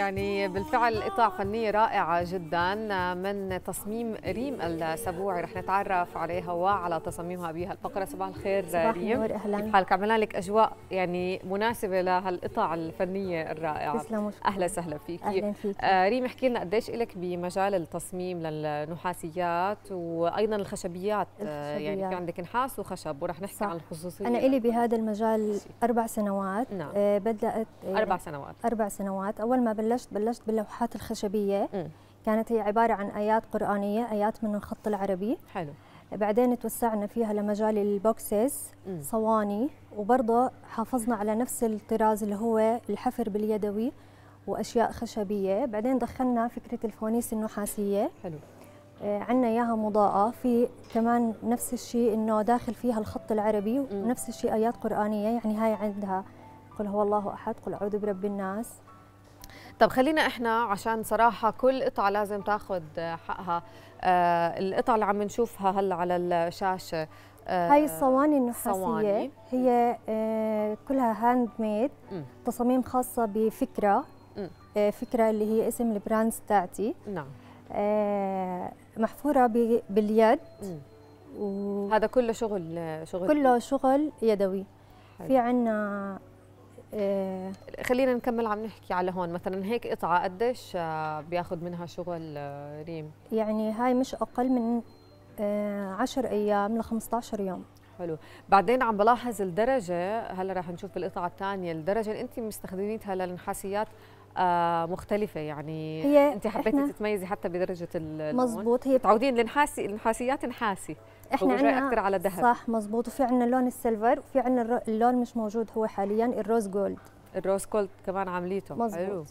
يعني بالفعل قطع فنية رائعة جدا من تصميم ريم السبوعي رح نتعرف عليها وعلى تصاميمها بها الفقرة صباح الخير صباح ريم نور أهلا كيف حالك عملنا لك أجواء يعني مناسبة لهالقطع الفنية الرائعة تسلم أهلا وسهلا فيك أهلا فيك آه ريم احكي لنا قديش لك بمجال التصميم للنحاسيات وأيضا الخشبيات, آه، يعني الخشبيات. يعني في عندك نحاس وخشب ورح نحكي صح. عن الخصوصية أنا لي بهذا المجال أربع سنوات نعم. آه بدأت آه أربع سنوات أربع سنوات أول ما بلشت بلشت بلشت باللوحات الخشبيه كانت هي عباره عن ايات قرانيه ايات من الخط العربي حلو بعدين توسعنا فيها لمجال البوكسز صواني وبرضه حافظنا على نفس الطراز اللي هو الحفر باليدوي واشياء خشبيه بعدين دخلنا فكره الفوانيس النحاسيه حلو آه، عندنا اياها مضاءه في كمان نفس الشيء انه داخل فيها الخط العربي ونفس الشيء ايات قرانيه يعني هاي عندها قل هو الله احد قل اعوذ برب الناس طب خلينا احنا عشان صراحه كل قطعه لازم تاخذ حقها آه القطعه اللي عم نشوفها هلا على الشاشه آه هاي الصواني النحاسيه صواني. هي آه كلها هاند ميد تصاميم خاصه بفكره آه فكره اللي هي اسم البراندز تاعتي نعم آه محفوره باليد هذا كله شغل شغل كله شغل يدوي حلو. في عندنا آه، خلينا نكمل عم نحكي على هون مثلا هيك قطعه قديش آه، بياخذ منها شغل آه، ريم يعني هاي مش اقل من 10 ايام ل 15 يوم حلو بعدين عم بلاحظ الدرجه هلا رح نشوف بالقطعه الثانيه الدرجه اللي انت مستخدميتها للنحاسيات آه، مختلفة يعني هي انت حبيتي تتميزي حتى بدرجة مزبوط هي متعودين النحاسي النحاسيات نحاسي احنا عندنا اكثر على ذهب صح مزبوط وفي عندنا اللون السيلفر وفي عندنا اللون مش موجود هو حاليا الروز جولد الروز جولد كمان عامليته مزبوط حلو.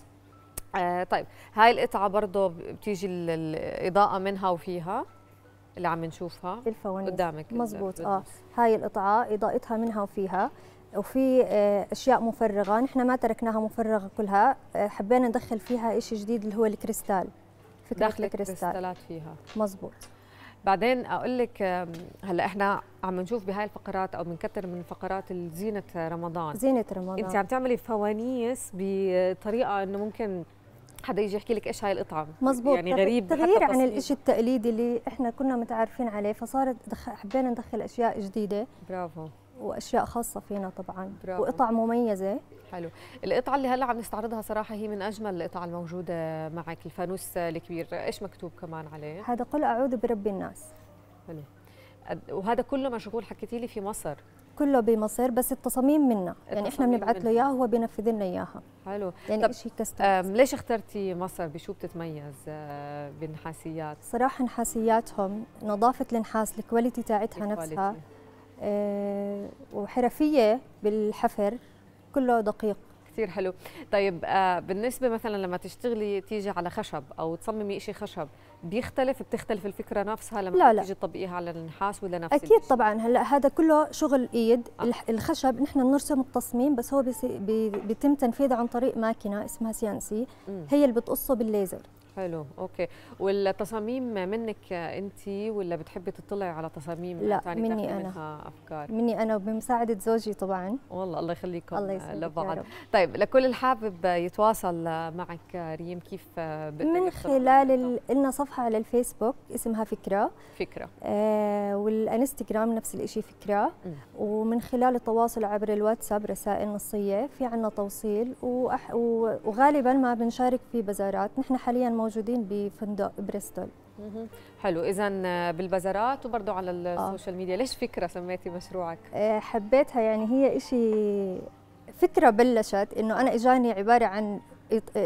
آه طيب هاي القطعة برضه بتيجي الإضاءة منها وفيها اللي عم نشوفها الفوانيس قدامك مزبوط اه هاي القطعة إضاءتها منها وفيها وفي آه، اشياء مفرغه نحن ما تركناها مفرغه كلها آه، حبينا ندخل فيها شيء جديد اللي هو الكريستال فكره داخل الكريستال فيها مزبوط بعدين اقول لك هلا احنا عم نشوف بهاي الفقرات او بنكثر من فقرات زينه رمضان زينه رمضان انت عم تعملي فوانيس بطريقه انه ممكن حدا يجي يحكي لك ايش هاي القطعه مزبوط يعني غريب تغيير عن الشيء التقليدي اللي احنا كنا متعارفين عليه فصارت حبينا ندخل اشياء جديده برافو واشياء خاصه فينا طبعا برافو. وقطع مميزه حلو القطعه اللي هلا عم نستعرضها صراحه هي من اجمل القطع الموجوده معك الفانوس الكبير ايش مكتوب كمان عليه هذا قل اعوذ برب الناس حلو وهذا كله مشغول حكيتي لي في مصر كله بمصر بس التصاميم منا يعني احنا بنبعث له اياها هو بينفذ لنا اياها حلو يعني شيء كستم ليش اخترتي مصر بشو بتتميز آه، بالنحاسيات صراحه نحاسياتهم نظافه النحاس الكواليتي تاعتها نفسها آه، وحرفيه بالحفر كله دقيق كثير حلو طيب آه، بالنسبه مثلا لما تشتغلي تيجي على خشب او تصممي شيء خشب بيختلف بتختلف الفكره نفسها لما لا لا. تيجي تطبقيها على النحاس ولا نفس اكيد الشيء. طبعا هلا هذا كله شغل ايد آه. الخشب نحن بنرسم التصميم بس هو بيتم تنفيذه عن طريق ماكينه اسمها سي ان سي هي اللي بتقصه بالليزر حلو اوكي والتصاميم منك انت ولا بتحبي تطلعي على تصاميم لا يعني مني انا افكار مني انا وبمساعده زوجي طبعا والله الله يخليكم الله لبعض طيب لكل الحابب يتواصل معك ريم كيف من خلال لنا صفحه على الفيسبوك اسمها فكره فكره آه والانستغرام نفس الشيء فكره م. ومن خلال التواصل عبر الواتساب رسائل نصيه في عندنا توصيل وأح... وغالبا ما بنشارك في بازارات نحن حاليا موجودين بفندق بريستول حلو اذا آه، بالبازارات وبرضه على آه. السوشيال ميديا ليش فكره سميتي مشروعك آه، حبيتها يعني هي شيء فكره بلشت انه انا اجاني عباره عن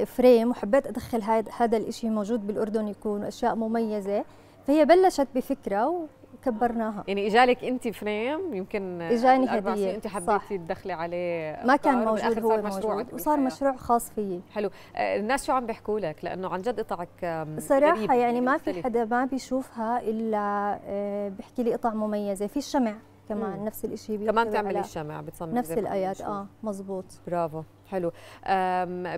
فريم وحبيت ادخل هذا الشيء موجود بالاردن يكون اشياء مميزه فهي بلشت بفكره كبرناها يعني اجالك انت فريم يمكن اجاني هديه انت حبيتي تدخلي عليه ما كان موجود هو صار موجود وصار مشروع خاص فيي حلو آه، الناس شو عم بيحكوا لك لانه عن جد قطعك صراحه يعني, يعني ما في حدا ما بيشوفها الا آه، بيحكي لي قطع مميزه في الشمع كمان مم. نفس الشيء كمان تعملي الشمع بتصممي نفس الايات اه مزبوط برافو حلو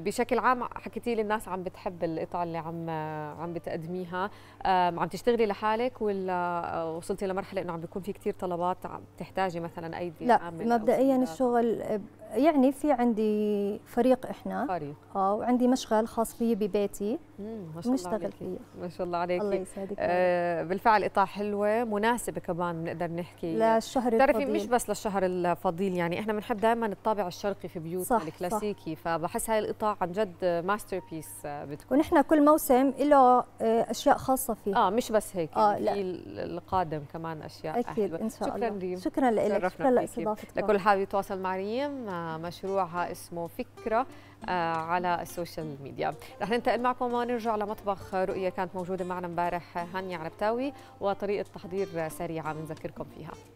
بشكل عام حكيتي لي الناس عم بتحب القطع اللي عم عم بتقدميها عم تشتغلي لحالك ولا وصلتي لمرحله انه عم بيكون في كثير طلبات عم تحتاجي مثلا ايدي لا مبدئيا الشغل يعني في عندي فريق احنا فريق اه وعندي مشغل خاص بي ببيتي بنشتغل فيه ما شاء الله عليك الله يسعدك آه بالفعل قطاع حلوه مناسبه كمان بنقدر نحكي للشهر الفضيل بتعرفي مش بس للشهر الفضيل يعني احنا بنحب دائما الطابع الشرقي في بيوتنا الكلاسيكي فبحس هاي القطاع عن جد ماستر آه، بيس بتكون ونحن كل موسم له آه، اشياء خاصه فيه اه مش بس هيك آه يعني لا. في القادم كمان اشياء اكيد حلوة. ان شاء شكرا الله ريم. شكرا لك شكرا لاستضافتك لكل حابب يتواصل مع ريم آه، مشروعها اسمه فكرة آه، على السوشيال ميديا رح ننتقل معكم ونرجع لمطبخ رؤية كانت موجودة معنا مبارح هانيا عربتاوي وطريقة تحضير سريعة بنذكركم فيها